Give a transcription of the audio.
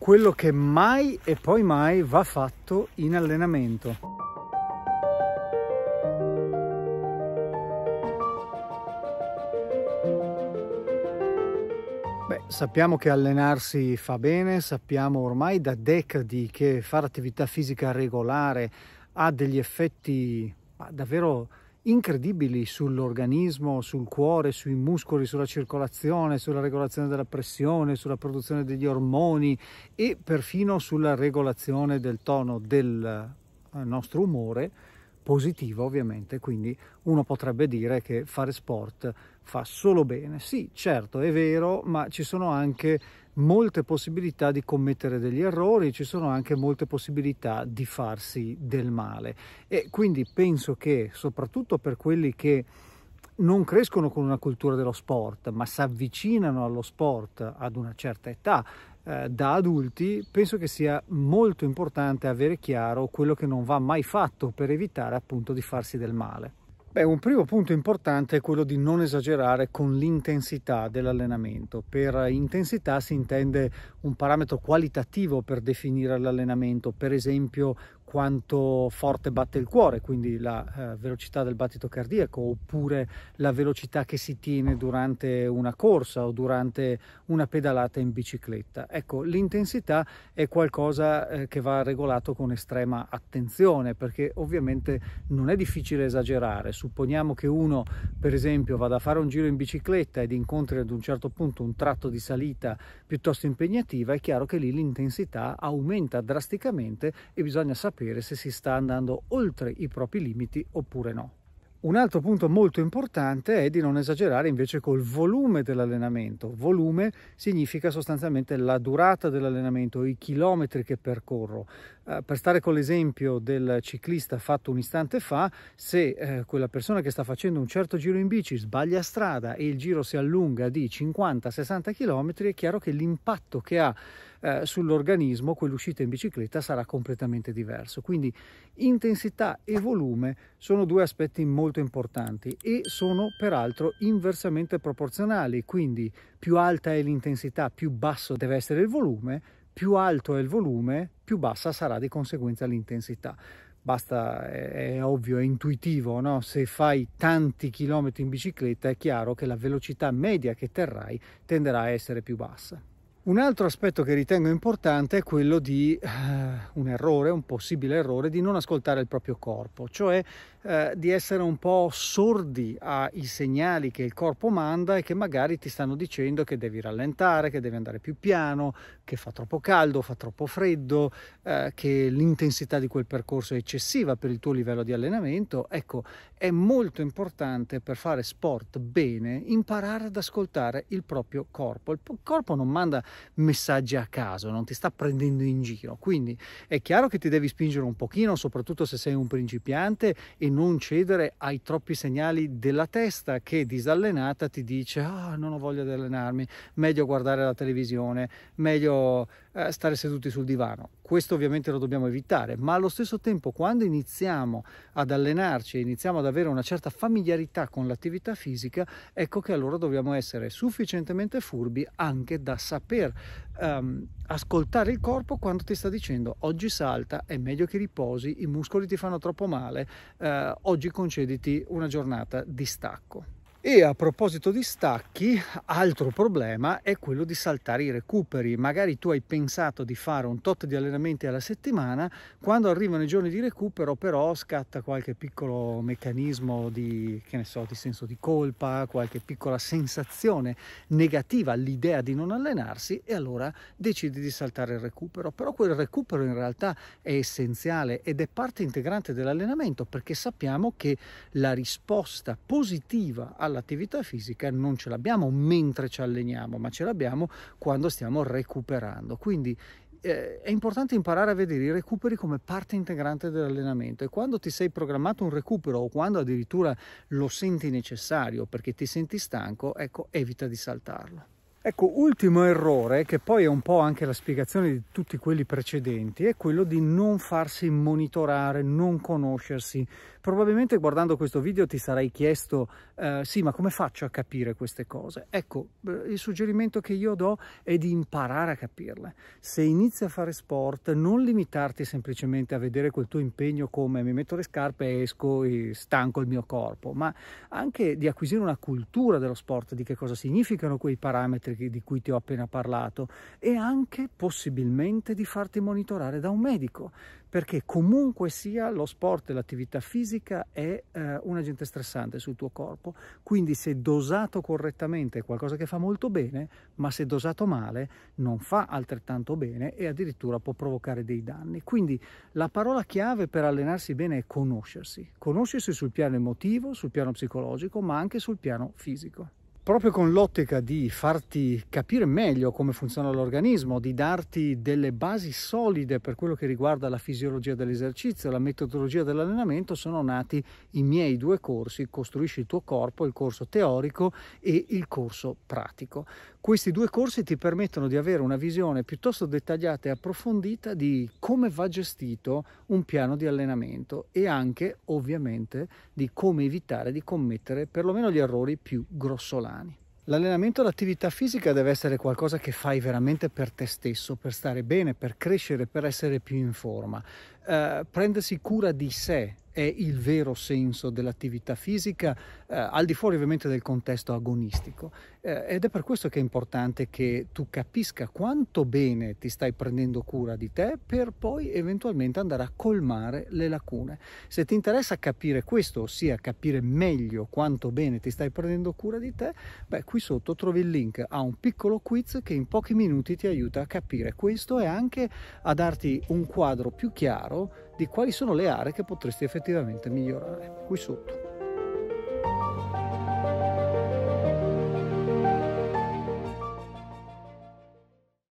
quello che mai e poi mai va fatto in allenamento. Beh, sappiamo che allenarsi fa bene, sappiamo ormai da decadi che fare attività fisica regolare ha degli effetti davvero incredibili sull'organismo, sul cuore, sui muscoli, sulla circolazione, sulla regolazione della pressione, sulla produzione degli ormoni e perfino sulla regolazione del tono del eh, nostro umore positivo ovviamente, quindi uno potrebbe dire che fare sport fa solo bene. Sì, certo, è vero, ma ci sono anche molte possibilità di commettere degli errori, ci sono anche molte possibilità di farsi del male e quindi penso che soprattutto per quelli che non crescono con una cultura dello sport, ma si avvicinano allo sport ad una certa età, eh, da adulti, penso che sia molto importante avere chiaro quello che non va mai fatto per evitare appunto di farsi del male. Beh, un primo punto importante è quello di non esagerare con l'intensità dell'allenamento. Per intensità si intende un parametro qualitativo per definire l'allenamento, per esempio quanto forte batte il cuore, quindi la eh, velocità del battito cardiaco, oppure la velocità che si tiene durante una corsa o durante una pedalata in bicicletta. Ecco, l'intensità è qualcosa eh, che va regolato con estrema attenzione, perché ovviamente non è difficile esagerare. Supponiamo che uno, per esempio, vada a fare un giro in bicicletta ed incontri ad un certo punto un tratto di salita piuttosto impegnativa, è chiaro che lì l'intensità aumenta drasticamente e bisogna sapere capire se si sta andando oltre i propri limiti oppure no. Un altro punto molto importante è di non esagerare invece col volume dell'allenamento. Volume significa sostanzialmente la durata dell'allenamento, i chilometri che percorro. Eh, per stare con l'esempio del ciclista fatto un istante fa, se eh, quella persona che sta facendo un certo giro in bici sbaglia strada e il giro si allunga di 50-60 km, è chiaro che l'impatto che ha eh, sull'organismo, quell'uscita in bicicletta sarà completamente diverso. Quindi intensità e volume sono due aspetti molto importanti e sono peraltro inversamente proporzionali, quindi più alta è l'intensità, più basso deve essere il volume, più alto è il volume, più bassa sarà di conseguenza l'intensità basta, è, è, ovvio, è intuitivo, no? se fai tanti chilometri in bicicletta è chiaro che la velocità media che terrai tenderà a essere più bassa. Un altro aspetto che ritengo importante è quello di eh, un errore, un possibile errore, di non ascoltare il proprio corpo, cioè eh, di essere un po' sordi ai segnali che il corpo manda e che magari ti stanno dicendo che devi rallentare, che devi andare più piano, che fa troppo caldo, fa troppo freddo, eh, che l'intensità di quel percorso è eccessiva per il tuo livello di allenamento. Ecco, è molto importante per fare sport bene imparare ad ascoltare il proprio corpo. Il corpo non manda messaggi a caso, non ti sta prendendo in giro. Quindi è chiaro che ti devi spingere un pochino, soprattutto se sei un principiante, e non cedere ai troppi segnali della testa che disallenata ti dice ah oh, non ho voglia di allenarmi, meglio guardare la televisione, meglio eh, stare seduti sul divano. Questo ovviamente lo dobbiamo evitare, ma allo stesso tempo quando iniziamo ad allenarci e iniziamo ad avere una certa familiarità con l'attività fisica, ecco che allora dobbiamo essere sufficientemente furbi anche da sapere saper um, ehm, ascoltare il corpo quando ti sta dicendo oggi salta, è meglio che riposi, i muscoli ti fanno troppo male, uh, oggi concediti una giornata di stacco. E a proposito di stacchi, altro problema è quello di saltare i recuperi. Magari tu hai pensato di fare un tot di allenamenti alla settimana, quando arrivano i giorni di recupero però scatta qualche piccolo meccanismo di, so, di senso di colpa, qualche piccola sensazione negativa all'idea di non allenarsi e allora decidi di saltare il recupero. Però quel recupero in realtà è essenziale ed è parte integrante dell'allenamento perché sappiamo che la risposta positiva alla all'attività fisica non ce l'abbiamo mentre ci alleniamo, ma ce l'abbiamo quando stiamo recuperando. Quindi eh, è importante imparare a vedere i recuperi come parte integrante dell'allenamento e quando ti sei programmato un recupero o quando addirittura lo senti necessario perché ti senti stanco, ecco, evita di saltarlo. Ecco, ultimo errore, che poi è un po' anche la spiegazione di tutti quelli precedenti, è quello di non farsi monitorare, non conoscersi. Probabilmente guardando questo video ti sarai chiesto, eh, sì, ma come faccio a capire queste cose? Ecco, eh, il suggerimento che io do è di imparare a capirle. Se inizi a fare sport, non limitarti semplicemente a vedere quel tuo impegno come mi metto le scarpe e esco e stanco il mio corpo, ma anche di acquisire una cultura dello sport, di che cosa significano quei parametri elettriche di cui ti ho appena parlato e anche possibilmente di farti monitorare da un medico, perché comunque sia lo sport e l'attività fisica è eh, un agente stressante sul tuo corpo, quindi se dosato correttamente è qualcosa che fa molto bene, ma se dosato male non fa altrettanto bene e addirittura può provocare dei danni. Quindi la parola chiave per allenarsi bene è conoscersi, conoscersi sul piano emotivo, sul piano psicologico, ma anche sul piano fisico proprio con l'ottica di farti capire meglio come funziona l'organismo, di darti delle basi solide per quello che riguarda la fisiologia dell'esercizio, la metodologia dell'allenamento, sono nati i miei due corsi, Costruisci il tuo corpo, il corso teorico e il corso pratico. Questi due corsi ti permettono di avere una visione piuttosto dettagliata e approfondita di come va gestito un piano di allenamento e anche ovviamente di come evitare di commettere perlomeno gli errori più grossolani. L'allenamento, l'attività fisica deve essere qualcosa che fai veramente per te stesso, per stare bene, per crescere, per essere più in forma. Eh, prendersi cura di sé è il vero senso dell'attività fisica, eh, al di fuori ovviamente del contesto agonistico. Eh, ed è per questo che è importante che tu capisca quanto bene ti stai prendendo cura di te per poi eventualmente andare a colmare le lacune. Se ti interessa capire questo, ossia capire meglio quanto bene ti stai prendendo cura di te, beh, qui sotto trovi il link a un piccolo quiz che in pochi minuti ti aiuta a capire questo e anche a darti un quadro più chiaro di quali sono le aree che potresti effettivamente migliorare qui sotto.